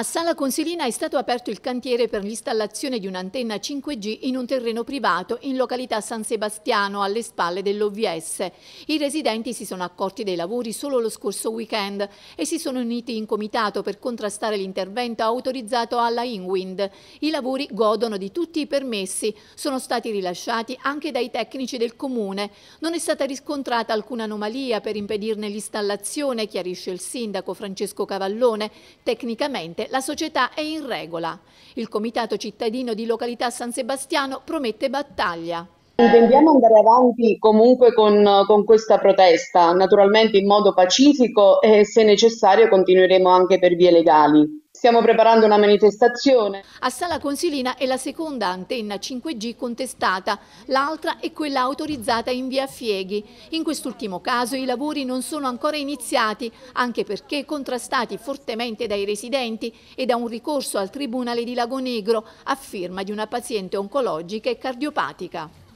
A Sala Consilina è stato aperto il cantiere per l'installazione di un'antenna 5G in un terreno privato in località San Sebastiano, alle spalle dell'OVS. I residenti si sono accorti dei lavori solo lo scorso weekend e si sono uniti in comitato per contrastare l'intervento autorizzato alla Inwind. I lavori godono di tutti i permessi, sono stati rilasciati anche dai tecnici del comune. Non è stata riscontrata alcuna anomalia per impedirne l'installazione, chiarisce il sindaco Francesco Cavallone. Tecnicamente la società è in regola. Il Comitato Cittadino di Località San Sebastiano promette battaglia. Intendiamo andare avanti comunque con, con, questa protesta, naturalmente in modo pacifico e se necessario continueremo anche per vie legali. Stiamo preparando una manifestazione. A Sala Consilina è la seconda antenna 5G contestata, l'altra è quella autorizzata in via Fieghi. In quest'ultimo caso i lavori non sono ancora iniziati, anche perché contrastati fortemente dai residenti e da un ricorso al Tribunale di Lagonegro a firma di una paziente oncologica e cardiopatica.